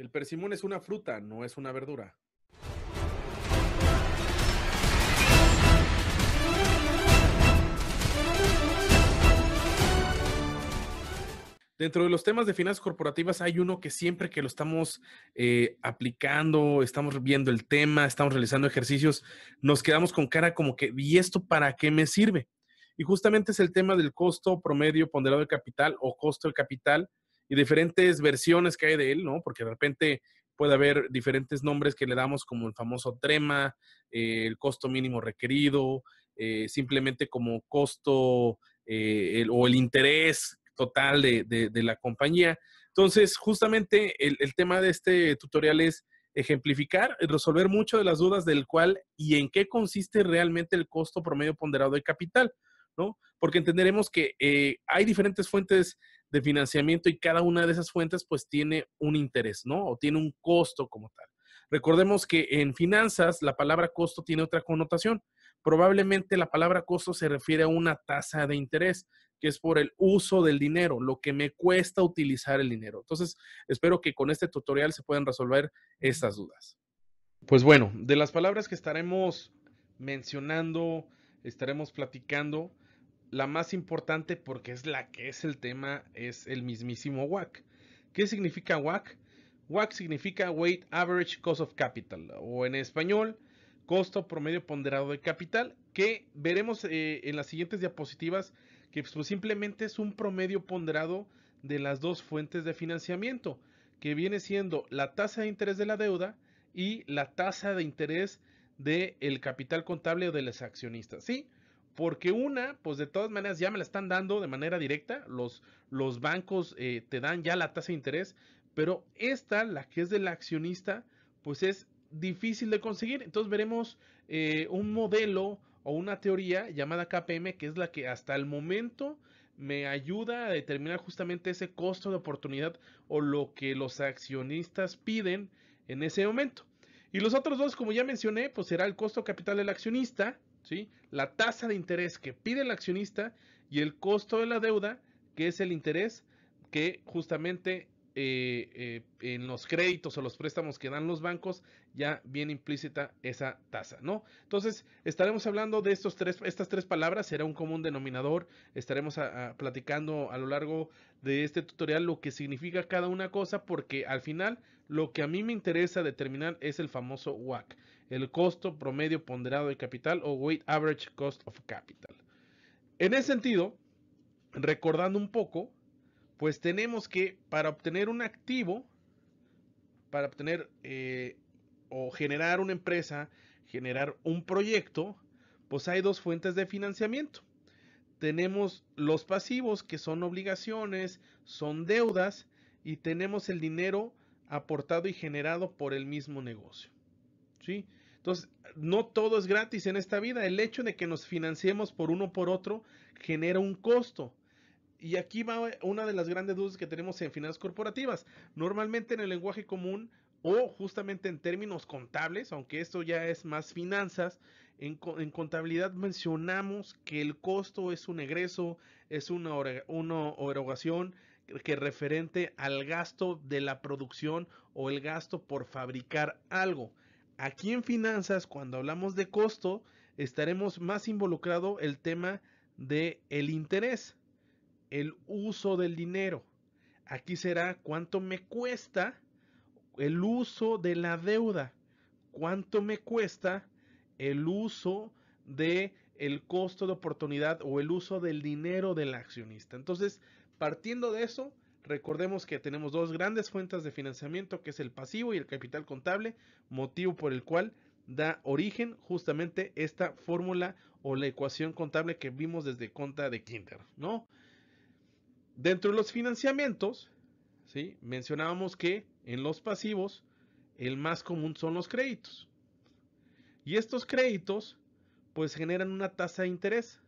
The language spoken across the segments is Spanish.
El persimón es una fruta, no es una verdura. Dentro de los temas de finanzas corporativas hay uno que siempre que lo estamos eh, aplicando, estamos viendo el tema, estamos realizando ejercicios, nos quedamos con cara como que, ¿y esto para qué me sirve? Y justamente es el tema del costo promedio ponderado de capital o costo de capital, y diferentes versiones que hay de él, ¿no? Porque de repente puede haber diferentes nombres que le damos como el famoso trema, eh, el costo mínimo requerido, eh, simplemente como costo eh, o el interés total de, la compañía. Entonces, justamente el, tema de este tutorial es ejemplificar, resolver mucho de las dudas del cual y en qué consiste realmente el costo promedio ponderado de capital, ¿no? Porque entenderemos que hay diferentes fuentes de financiamiento y cada una de esas fuentes pues tiene un interés, ¿no? O tiene un costo como tal. Recordemos que en finanzas la palabra costo tiene otra connotación. Probablemente la palabra costo se refiere a una tasa de interés, que es por el uso del dinero, lo que me cuesta utilizar el dinero. Entonces, espero que con este tutorial se puedan resolver estas dudas. Pues bueno, de las palabras que estaremos mencionando, estaremos platicando, la más importante porque es la que es el tema, es el mismísimo WAC. ¿Qué significa WAC? WAC significa Weight Average Cost of Capital, o en español, costo promedio ponderado de capital, que veremos eh, en las siguientes diapositivas que pues, simplemente es un promedio ponderado de las dos fuentes de financiamiento, que viene siendo la tasa de interés de la deuda y la tasa de interés del capital contable o de los accionistas. ¿sí? Porque una, pues de todas maneras ya me la están dando de manera directa, los, bancos eh, te dan ya la tasa de interés, pero esta, la que es del accionista, pues es difícil de conseguir. Entonces veremos eh, un modelo o una teoría llamada KPM, que es la que hasta el momento me ayuda a determinar justamente ese costo de oportunidad o lo que los accionistas piden en ese momento. Y los otros dos, como ya mencioné, pues será el costo capital del accionista la tasa de interés que pide el accionista y el costo de la deuda, que es el interés que justamente eh, eh, en los créditos o los préstamos que dan los bancos, ya viene implícita esa tasa, ¿no? Entonces, estaremos hablando de estos tres, estas tres palabras, será un común denominador, estaremos platicando a lo largo de este tutorial lo que significa cada una cosa, porque al final lo que a mí me interesa determinar es el famoso WAC, el costo promedio ponderado de capital o Weight Average Cost of Capital. En ese sentido, recordando un poco, pues tenemos que, para obtener un activo, para obtener eh, o generar una empresa, generar un proyecto, pues hay dos fuentes de financiamiento. Tenemos los pasivos, que son obligaciones, son deudas, y tenemos el dinero aportado y generado por el mismo negocio. Entonces, no todo es gratis en esta vida. El hecho de que nos financiemos por uno por otro genera un costo. Y aquí va una de las grandes dudas que tenemos en finanzas corporativas. Normalmente en el lenguaje común o justamente en términos contables, aunque esto ya es más finanzas, en, contabilidad mencionamos que el costo es un egreso, es una, una erogación que referente al gasto de la producción o el gasto por fabricar algo. Aquí en finanzas, cuando hablamos de costo, estaremos más involucrado el tema de el interés el uso del dinero. Aquí será cuánto me cuesta el uso de la deuda. Cuánto me cuesta el uso de el costo de oportunidad o el uso del dinero del accionista. Entonces, partiendo de eso, recordemos que tenemos dos grandes fuentes de financiamiento, que es el pasivo y el capital contable, motivo por el cual da origen justamente esta fórmula o la ecuación contable que vimos desde conta de Kinder, ¿no? Dentro de los financiamientos, ¿sí? mencionábamos que en los pasivos el más común son los créditos. Y estos créditos pues generan una tasa de interés.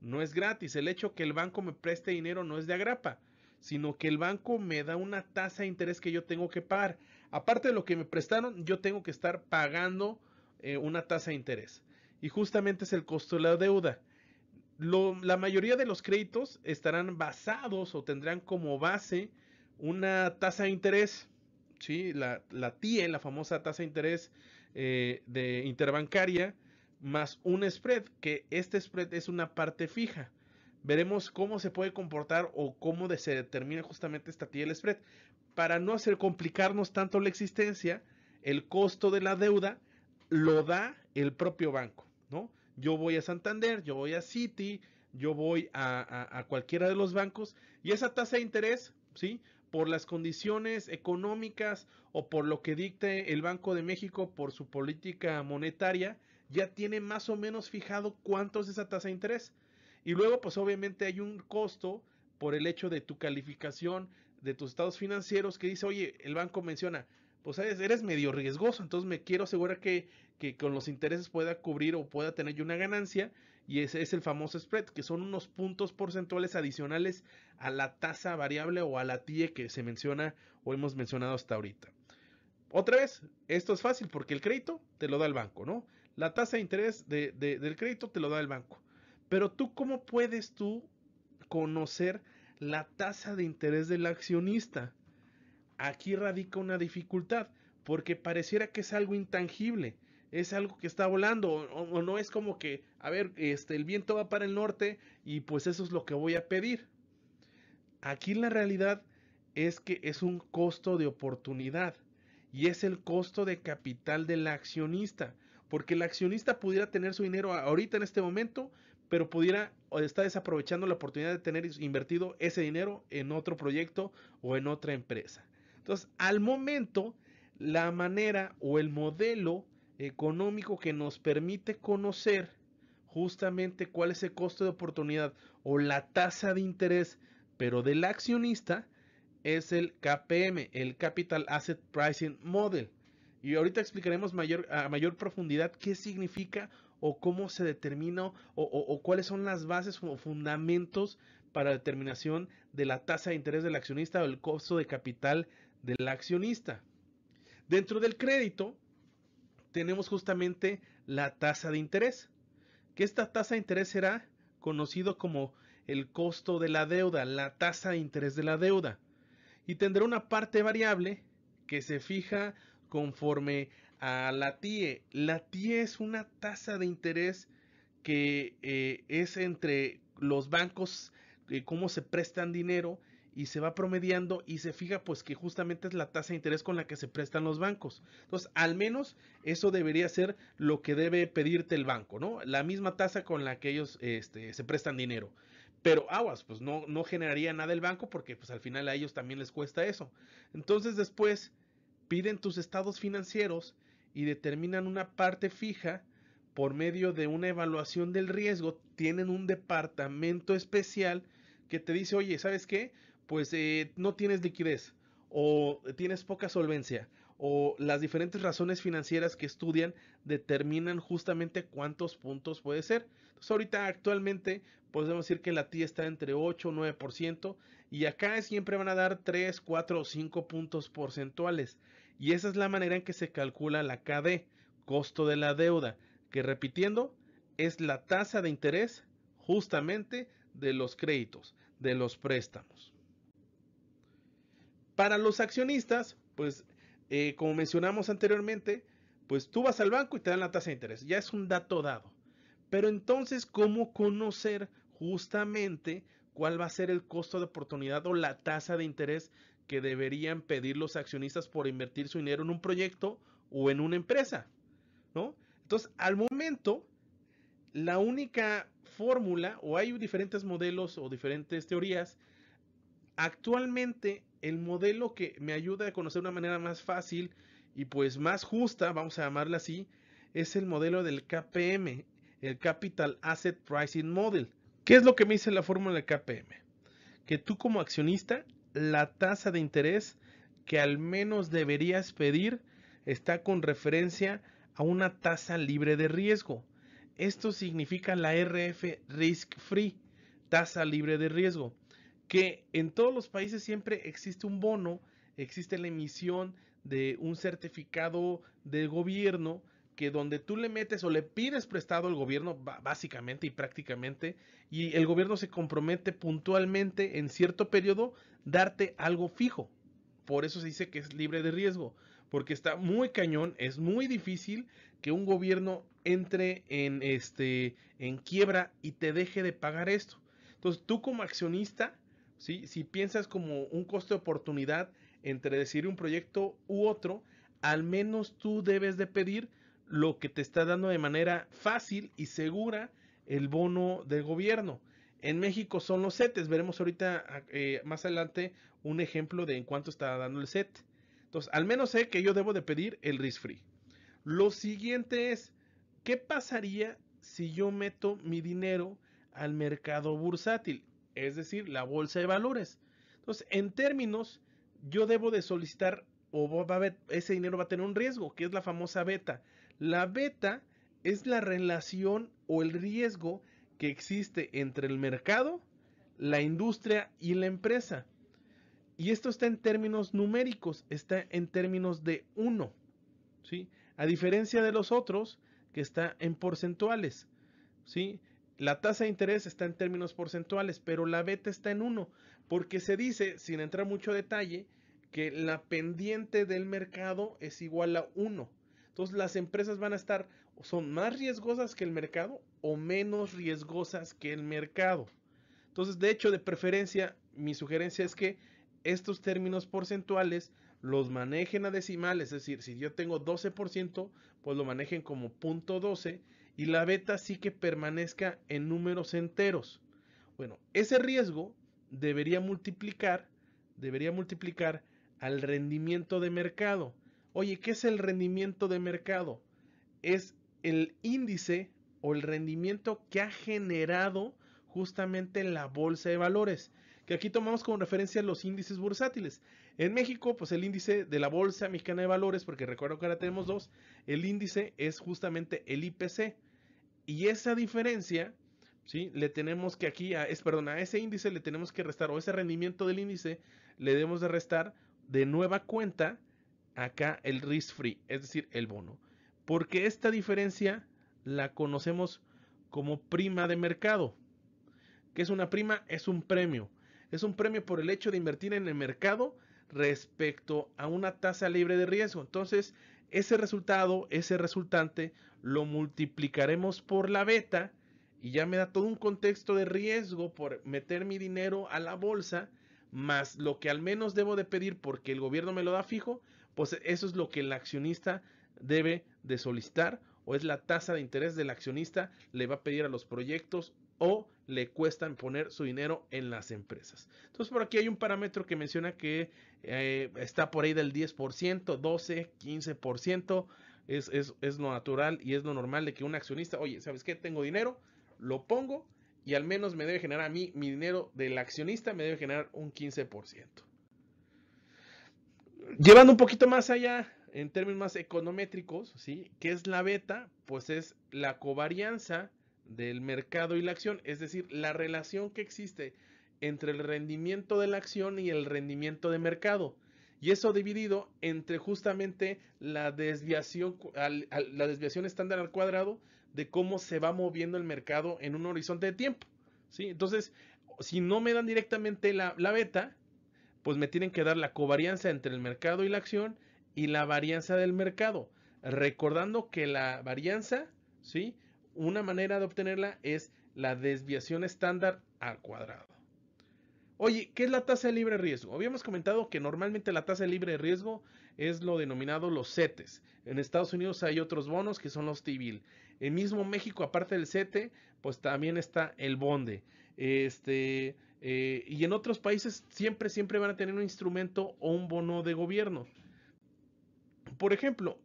No es gratis. El hecho que el banco me preste dinero no es de agrapa, sino que el banco me da una tasa de interés que yo tengo que pagar. Aparte de lo que me prestaron, yo tengo que estar pagando eh, una tasa de interés. Y justamente es el costo de la deuda la mayoría de los créditos estarán basados o tendrán como base una tasa de interés, ¿sí? la, la TIE, la famosa tasa de interés eh, de interbancaria, más un spread, que este spread es una parte fija. Veremos cómo se puede comportar o cómo se determina justamente esta TIE el spread. Para no hacer complicarnos tanto la existencia, el costo de la deuda lo da el propio banco, ¿no? yo voy a Santander, yo voy a Citi, yo voy a, a, cualquiera de los bancos y esa tasa de interés, ¿sí? Por las condiciones económicas o por lo que dicte el Banco de México por su política monetaria, ya tiene más o menos fijado cuánto es esa tasa de interés. Y luego, pues obviamente hay un costo por el hecho de tu calificación de tus estados financieros que dice, oye, el banco menciona, pues eres, medio riesgoso, entonces me quiero asegurar que, que, con los intereses pueda cubrir o pueda tener yo una ganancia, y ese es el famoso spread, que son unos puntos porcentuales adicionales a la tasa variable o a la TIE que se menciona o hemos mencionado hasta ahorita. Otra vez, esto es fácil porque el crédito te lo da el banco, ¿no? La tasa de interés del crédito te lo da el banco. Pero tú, ¿cómo puedes tú conocer la tasa de interés del accionista? aquí radica una dificultad, porque pareciera que es algo intangible, es algo que está volando, o, no es como que, a ver, este, el viento va para el norte y pues eso es lo que voy a pedir. Aquí la realidad es que es un costo de oportunidad y es el costo de capital del accionista, porque el accionista pudiera tener su dinero ahorita en este momento, pero pudiera o está desaprovechando la oportunidad de tener invertido ese dinero en otro proyecto o en otra empresa. Entonces, al momento, la manera o el modelo económico que nos permite conocer justamente cuál es el costo de oportunidad o la tasa de interés, pero del accionista, es el KPM, el Capital Asset Pricing Model. Y ahorita explicaremos mayor, a mayor profundidad qué significa o cómo se determina o, o, cuáles son las bases o fundamentos para la determinación de la tasa de interés del accionista o el costo de capital del accionista. Dentro del crédito tenemos justamente la tasa de interés, que esta tasa de interés será conocido como el costo de la deuda, la tasa de interés de la deuda, y tendrá una parte variable que se fija conforme a la TIE. La TIE es una tasa de interés que eh, es entre los bancos, eh, cómo se prestan dinero y se va promediando y se fija pues que justamente es la tasa de interés con la que se prestan los bancos. Entonces, al menos eso debería ser lo que debe pedirte el banco, ¿no? La misma tasa con la que ellos este, se prestan dinero. Pero aguas, pues no, no generaría nada el banco porque pues al final a ellos también les cuesta eso. Entonces después piden tus estados financieros y determinan una parte fija por medio de una evaluación del riesgo. Tienen un departamento especial que te dice, oye, ¿sabes qué? pues eh, no tienes liquidez o tienes poca solvencia o las diferentes razones financieras que estudian determinan justamente cuántos puntos puede ser. Entonces ahorita actualmente podemos decir que la TI está entre 8 o 9% y acá siempre van a dar 3, 4 o 5 puntos porcentuales y esa es la manera en que se calcula la KD, costo de la deuda, que repitiendo es la tasa de interés justamente de los créditos, de los préstamos. Para los accionistas, pues eh, como mencionamos anteriormente, pues tú vas al banco y te dan la tasa de interés, ya es un dato dado. Pero entonces, ¿cómo conocer justamente cuál va a ser el costo de oportunidad o la tasa de interés que deberían pedir los accionistas por invertir su dinero en un proyecto o en una empresa? ¿No? Entonces, al momento, la única fórmula, o hay diferentes modelos o diferentes teorías, actualmente el modelo que me ayuda a conocer de una manera más fácil y pues más justa, vamos a llamarla así, es el modelo del KPM, el Capital Asset Pricing Model. ¿Qué es lo que me dice la fórmula del KPM? Que tú como accionista, la tasa de interés que al menos deberías pedir está con referencia a una tasa libre de riesgo. Esto significa la RF Risk Free, tasa libre de riesgo que en todos los países siempre existe un bono, existe la emisión de un certificado del gobierno que donde tú le metes o le pides prestado al gobierno básicamente y prácticamente y el gobierno se compromete puntualmente en cierto periodo darte algo fijo. Por eso se dice que es libre de riesgo, porque está muy cañón, es muy difícil que un gobierno entre en este en quiebra y te deje de pagar esto. Entonces, tú como accionista si piensas como un costo de oportunidad entre decidir un proyecto u otro, al menos tú debes de pedir lo que te está dando de manera fácil y segura el bono del gobierno. En México son los CETES. Veremos ahorita ah, eh, más adelante un ejemplo de en cuánto está dando el set. Entonces, al menos sé que yo debo de pedir el risk free. Lo siguiente es, ¿qué pasaría si yo meto mi dinero al mercado bursátil? es decir, la bolsa de valores. Entonces, en términos, yo debo de solicitar o ese dinero va a tener un riesgo, que es la famosa beta. La beta es la relación o el riesgo que existe entre el mercado, la industria y la empresa. Y esto está en términos numéricos, está en términos de uno. ¿sí? A diferencia de los otros, que está en porcentuales, ¿sí? La tasa de interés está en términos porcentuales, pero la beta está en 1, porque se dice, sin entrar mucho detalle, que la pendiente del mercado es igual a 1. Entonces las empresas van a estar, son más riesgosas que el mercado o menos riesgosas que el mercado. Entonces, de hecho, de preferencia, mi sugerencia es que estos términos porcentuales los manejen a decimales, es decir, si yo tengo 12%, pues lo manejen como 0.12 y la beta sí que permanezca en números enteros. Bueno, ese riesgo debería multiplicar, debería multiplicar al rendimiento de mercado. Oye, ¿qué es el rendimiento de mercado? Es el índice o el rendimiento que ha generado justamente la bolsa de valores, que aquí tomamos como referencia los índices bursátiles. En México, pues el índice de la Bolsa Mexicana de Valores, porque recuerdo que ahora tenemos dos, el índice es justamente el IPC. Y esa diferencia, ¿sí? Le tenemos que aquí, es, perdón, a ese índice le tenemos que restar, o ese rendimiento del índice le debemos de restar de nueva cuenta acá el risk free, es decir, el bono. Porque esta diferencia la conocemos como prima de mercado. ¿Qué es una prima? Es un premio. Es un premio por el hecho de invertir en el mercado respecto a una tasa libre de riesgo. Entonces, ese resultado, ese resultante, lo multiplicaremos por la beta y ya me da todo un contexto de riesgo por meter mi dinero a la bolsa, más lo que al menos debo de pedir porque el gobierno me lo da fijo, pues eso es lo que el accionista debe de solicitar o es la tasa de interés del accionista le va a pedir a los proyectos o le cuestan poner su dinero en las empresas. Entonces por aquí hay un parámetro que menciona que eh, está por ahí del 10%, 12, 15%. Es, es, es lo natural y es lo normal de que un accionista, oye, ¿sabes qué? Tengo dinero, lo pongo y al menos me debe generar a mí, mi dinero del accionista me debe generar un 15%. Llevando un poquito más allá, en términos más econométricos, ¿sí? ¿Qué es la beta? Pues es la covarianza del mercado y la acción, es decir, la relación que existe entre el rendimiento de la acción y el rendimiento de mercado. Y eso dividido entre justamente la desviación, la desviación estándar al cuadrado de cómo se va moviendo el mercado en un horizonte de tiempo. ¿sí? Entonces, si no me dan directamente la, la beta, pues me tienen que dar la covarianza entre el mercado y la acción y la varianza del mercado. Recordando que la varianza, ¿sí? Una manera de obtenerla es la desviación estándar al cuadrado. Oye, ¿qué es la tasa de libre riesgo? Habíamos comentado que normalmente la tasa de libre riesgo es lo denominado los CETES. En Estados Unidos hay otros bonos que son los TIBIL. En mismo México, aparte del CETE, pues también está el BONDE. Este, eh, y en otros países siempre, siempre van a tener un instrumento o un bono de gobierno. Por ejemplo,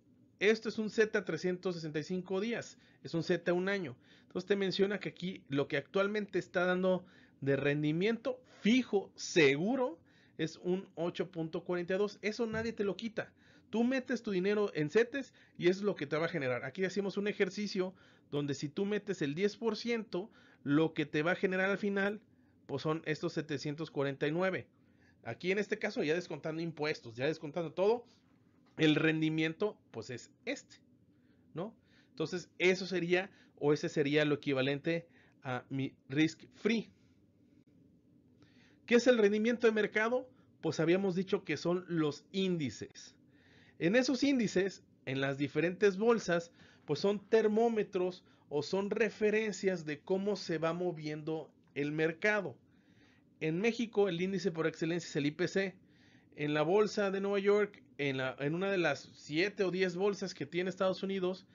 esto es un Z 365 días, es un Z un año. Entonces te menciona que aquí lo que actualmente está dando de rendimiento fijo, seguro, es un 8.42. Eso nadie te lo quita. Tú metes tu dinero en CETES y es lo que te va a generar. Aquí hacemos un ejercicio donde si tú metes el 10%, lo que te va a generar al final, pues son estos 749. Aquí en este caso ya descontando impuestos, ya descontando todo, el rendimiento pues es este, ¿no? Entonces eso sería o ese sería lo equivalente a mi risk free. ¿Qué es el rendimiento de mercado? Pues habíamos dicho que son los índices. En esos índices, en las diferentes bolsas, pues son termómetros o son referencias de cómo se va moviendo el mercado. En México el índice por excelencia es el IPC. En la bolsa de Nueva York en, una de las 7 o 10 bolsas que tiene Estados Unidos,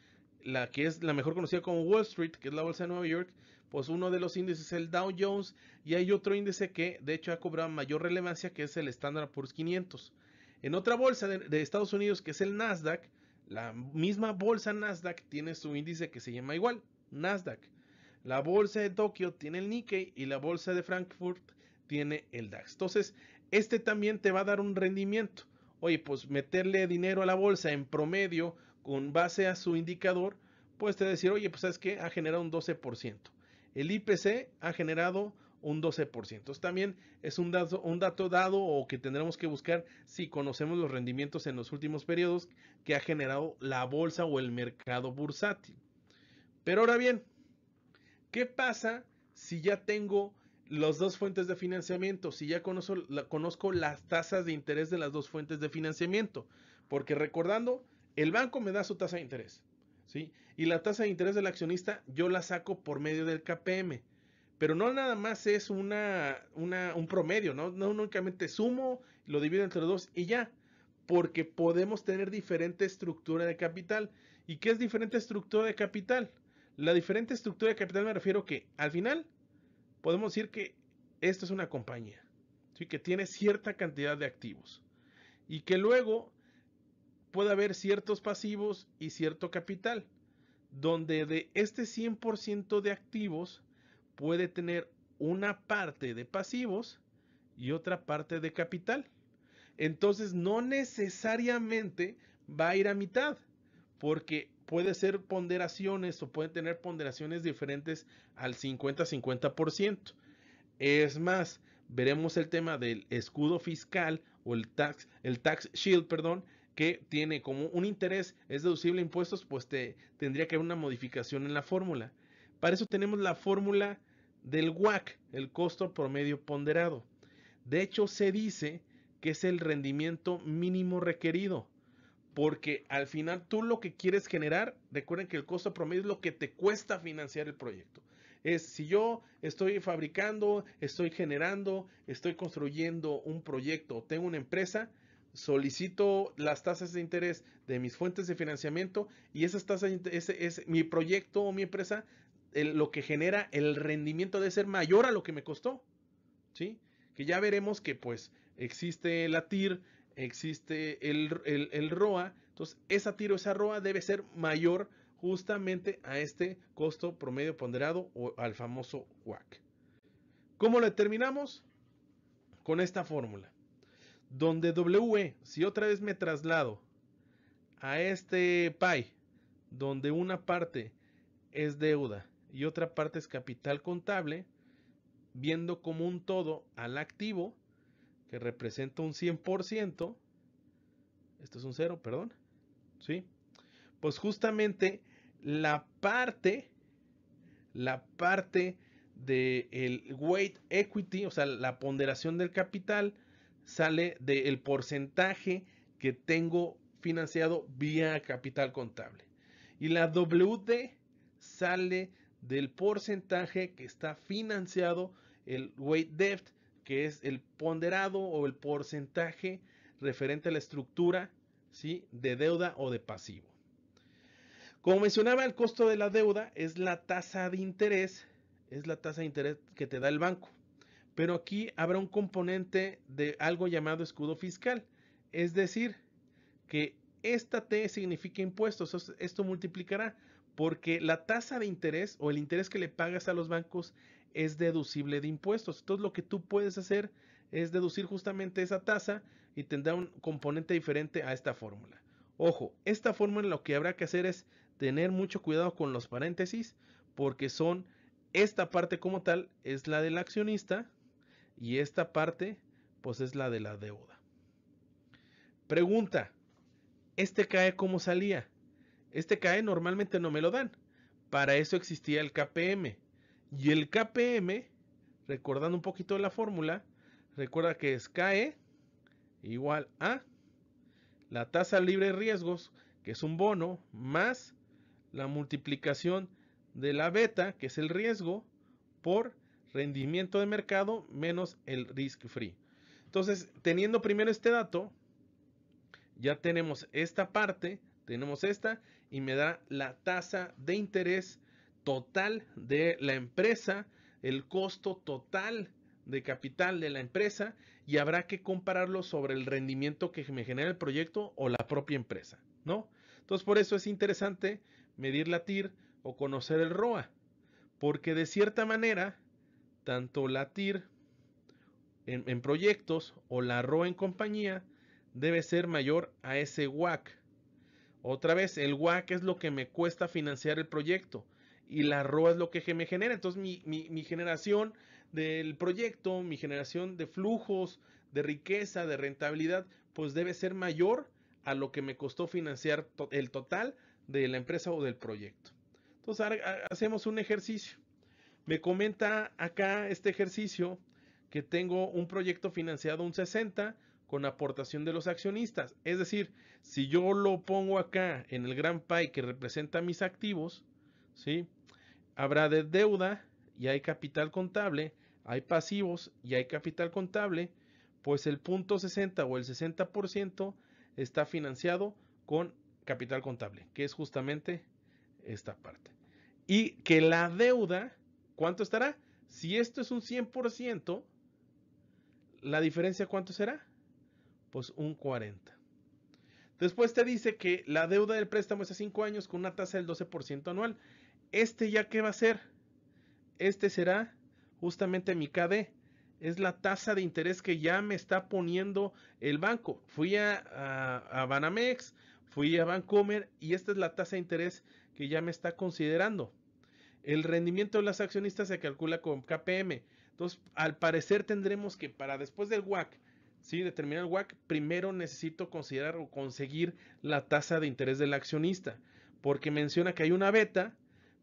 la que es la mejor conocida como Wall Street, que es la bolsa de Nueva York, pues uno de los índices es el Dow Jones y hay otro índice que de hecho ha cobrado mayor relevancia que es el Standard Poor's 500. En otra bolsa de, de, Estados Unidos que es el Nasdaq, la misma bolsa Nasdaq tiene su índice que se llama igual, Nasdaq. La bolsa de Tokio tiene el Nikkei y la bolsa de Frankfurt tiene el DAX. Entonces, este también te va a dar un rendimiento oye, pues meterle dinero a la bolsa en promedio con base a su indicador, pues te decir, oye, pues sabes que ha generado un 12%. El IPC ha generado un 12%. Entonces, también es un dato, un dato dado o que tendremos que buscar si conocemos los rendimientos en los últimos periodos que ha generado la bolsa o el mercado bursátil. Pero ahora bien, ¿qué pasa si ya tengo las dos fuentes de financiamiento. Si ya conozco, conozco las tasas de interés de las dos fuentes de financiamiento, porque recordando, el banco me da su tasa de interés, ¿sí? Y la tasa de interés del accionista yo la saco por medio del KPM. Pero no nada más es una, una un promedio, ¿no? No únicamente sumo, lo divido entre dos y ya. Porque podemos tener diferente estructura de capital. ¿Y qué es diferente estructura de capital? La diferente estructura de capital me refiero que al final podemos decir que esto es una compañía, ¿sí? que tiene cierta cantidad de activos y que luego puede haber ciertos pasivos y cierto capital, donde de este 100% de activos puede tener una parte de pasivos y otra parte de capital. Entonces no necesariamente va a ir a mitad, porque puede ser ponderaciones o pueden tener ponderaciones diferentes al 50-50%. Es más, veremos el tema del escudo fiscal o el tax, el tax shield, perdón, que tiene como un interés, es deducible impuestos, pues te, tendría que haber una modificación en la fórmula. Para eso tenemos la fórmula del WAC, el costo promedio ponderado. De hecho, se dice que es el rendimiento mínimo requerido porque al final tú lo que quieres generar, recuerden que el costo promedio es lo que te cuesta financiar el proyecto. Es si yo estoy fabricando, estoy generando, estoy construyendo un proyecto, tengo una empresa, solicito las tasas de interés de mis fuentes de financiamiento y esas tasas, ese es mi proyecto o mi empresa, lo que genera el rendimiento debe ser mayor a lo que me costó, ¿sí? Que ya veremos que pues existe la TIR, existe el, ROA, entonces esa tiro, esa ROA debe ser mayor justamente a este costo promedio ponderado o al famoso WAC. ¿Cómo lo determinamos? Con esta fórmula, donde W, si otra vez me traslado a este PAI, donde una parte es deuda y otra parte es capital contable, viendo como un todo al activo, que representa un 100%, esto es un 0, perdón, ¿sí? Pues justamente la parte, la parte del el weight equity, o sea, la ponderación del capital, sale del porcentaje que tengo financiado vía capital contable. Y la WD sale del porcentaje que está financiado el weight debt que es el ponderado o el porcentaje referente a la estructura ¿sí? de deuda o de pasivo. Como mencionaba, el costo de la deuda es la tasa de interés, es la tasa de interés que te da el banco. Pero aquí habrá un componente de algo llamado escudo fiscal, es decir, que esta T significa impuestos, esto multiplicará, porque la tasa de interés o el interés que le pagas a los bancos es deducible de impuestos. Entonces lo que tú puedes hacer es deducir justamente esa tasa y tendrá un componente diferente a esta fórmula. Ojo, esta fórmula lo que habrá que hacer es tener mucho cuidado con los paréntesis porque son esta parte como tal es la del accionista y esta parte pues es la de la deuda. Pregunta, ¿este CAE cómo salía? Este CAE normalmente no me lo dan. Para eso existía el KPM. Y el KPM, recordando un poquito la fórmula, recuerda que es KE igual a la tasa libre de riesgos, que es un bono, más la multiplicación de la beta, que es el riesgo, por rendimiento de mercado menos el risk free. Entonces, teniendo primero este dato, ya tenemos esta parte, tenemos esta, y me da la tasa de interés total de la empresa, el costo total de capital de la empresa y habrá que compararlo sobre el rendimiento que me genera el proyecto o la propia empresa, ¿no? Entonces por eso es interesante medir la TIR o conocer el ROA, porque de cierta manera, tanto la TIR en, en proyectos o la ROA en compañía debe ser mayor a ese WAC. Otra vez, el WAC es lo que me cuesta financiar el proyecto y la ROA es lo que me genera. Entonces mi, generación del proyecto, mi generación de flujos, de riqueza, de rentabilidad, pues debe ser mayor a lo que me costó financiar el total de la empresa o del proyecto. Entonces hacemos un ejercicio. Me comenta acá este ejercicio que tengo un proyecto financiado un 60 con aportación de los accionistas. Es decir, si yo lo pongo acá en el gran pie que representa mis activos, ¿sí? Habrá de deuda y hay capital contable, hay pasivos y hay capital contable, pues el punto 60 o el 60% está financiado con capital contable, que es justamente esta parte. Y que la deuda, ¿cuánto estará? Si esto es un 100%, ¿la diferencia cuánto será? Pues un 40. Después te dice que la deuda del préstamo es de 5 años con una tasa del 12% anual. Este ya qué va a ser? Este será justamente mi KD. Es la tasa de interés que ya me está poniendo el banco. Fui a, Banamex, fui a Bancomer y esta es la tasa de interés que ya me está considerando. El rendimiento de las accionistas se calcula con KPM. Entonces, al parecer tendremos que para después del WAC, si determinar el WAC, primero necesito considerar o conseguir la tasa de interés del accionista, porque menciona que hay una beta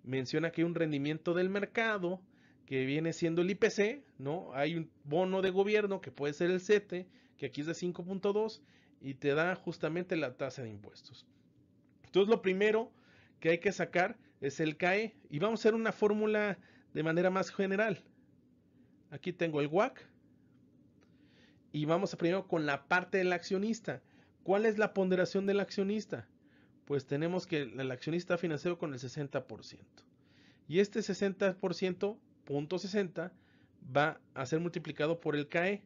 menciona que hay un rendimiento del mercado que viene siendo el IPC, ¿no? Hay un bono de gobierno que puede ser el CETE, que aquí es de 5.2 y te da justamente la tasa de impuestos. Entonces lo primero que hay que sacar es el CAE y vamos a hacer una fórmula de manera más general. Aquí tengo el WAC y vamos a primero con la parte del accionista. ¿Cuál es la ponderación del accionista? pues tenemos que el accionista financiero con el 60%. Y este 60%, punto 60, va a ser multiplicado por el CAE.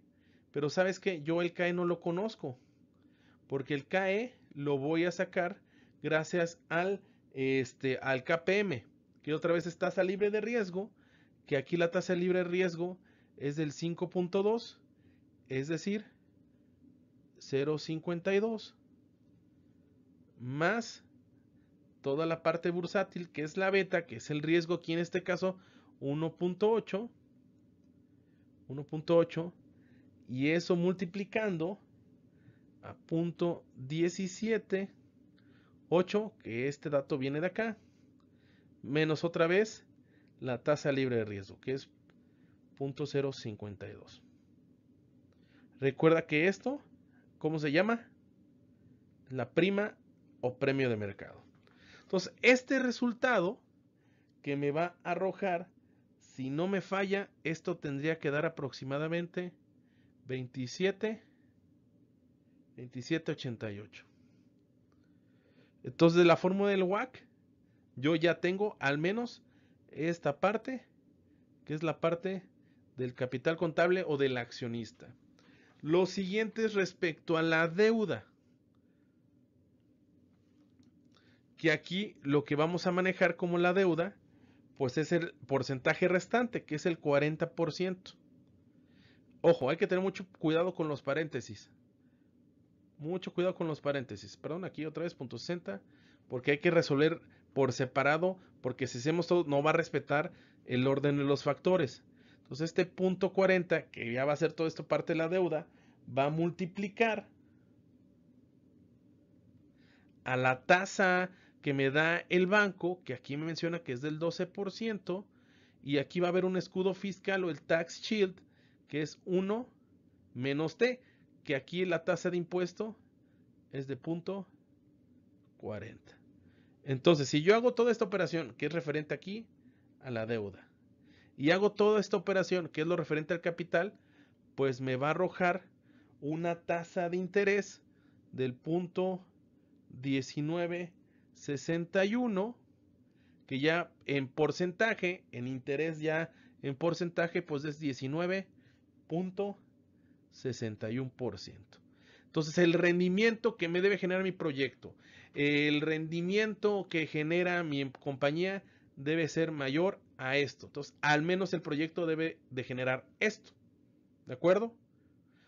Pero sabes que yo el CAE no lo conozco, porque el CAE lo voy a sacar gracias al, este, al KPM, que otra vez es tasa libre de riesgo, que aquí la tasa libre de riesgo es del 5.2, es decir, 0.52 más toda la parte bursátil que es la beta, que es el riesgo aquí en este caso 1.8, 1.8, y eso multiplicando a punto 8, que este dato viene de acá, menos otra vez la tasa libre de riesgo, que es .052. Recuerda que esto, ¿cómo se llama? La prima o premio de mercado. Entonces, este resultado que me va a arrojar, si no me falla, esto tendría que dar aproximadamente 27 88. Entonces, de la fórmula del WAC, yo ya tengo al menos esta parte, que es la parte del capital contable o del accionista. Lo siguiente es respecto a la deuda. que aquí lo que vamos a manejar como la deuda, pues es el porcentaje restante, que es el 40%. Ojo, hay que tener mucho cuidado con los paréntesis. Mucho cuidado con los paréntesis. Perdón, aquí otra vez, punto 60, porque hay que resolver por separado, porque si hacemos todo, no va a respetar el orden de los factores. Entonces, este punto 40, que ya va a ser todo esto parte de la deuda, va a multiplicar a la tasa que me da el banco, que aquí me menciona que es del 12%, y aquí va a haber un escudo fiscal o el tax shield, que es 1 menos T, que aquí la tasa de impuesto es de punto 40. Entonces, si yo hago toda esta operación, que es referente aquí a la deuda, y hago toda esta operación, que es lo referente al capital, pues me va a arrojar una tasa de interés del punto 19 61, que ya en porcentaje, en interés ya en porcentaje, pues es 19.61%. Entonces, el rendimiento que me debe generar mi proyecto, el rendimiento que genera mi compañía debe ser mayor a esto. Entonces, al menos el proyecto debe de generar esto. ¿De acuerdo?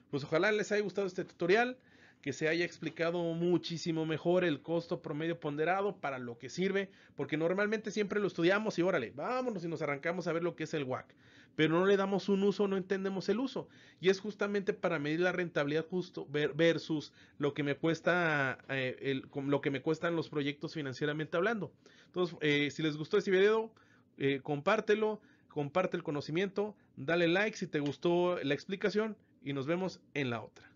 Pues ojalá les haya gustado este tutorial que se haya explicado muchísimo mejor el costo promedio ponderado para lo que sirve, porque normalmente siempre lo estudiamos y órale, vámonos y nos arrancamos a ver lo que es el WAC, pero no le damos un uso, no entendemos el uso, y es justamente para medir la rentabilidad justo versus lo que me cuesta eh, lo que me cuestan los proyectos financieramente hablando. Entonces, eh, si les gustó este video, eh, compártelo, comparte el conocimiento, dale like si te gustó la explicación y nos vemos en la otra.